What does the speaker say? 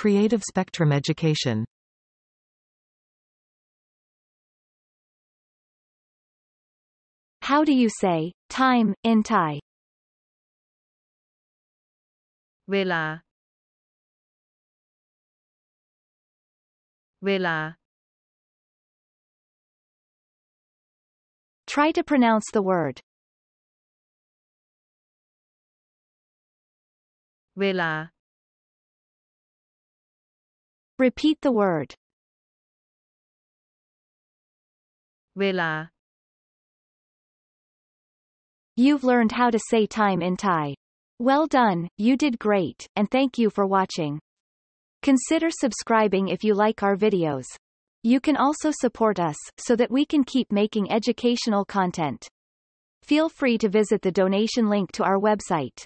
Creative Spectrum Education How do you say time in Thai? Villa. Villa. Try to pronounce the word. Villa. Repeat the word. เวลา You've learned how to say time in Thai. Well done, you did great, and thank you for watching. Consider subscribing if you like our videos. You can also support us, so that we can keep making educational content. Feel free to visit the donation link to our website.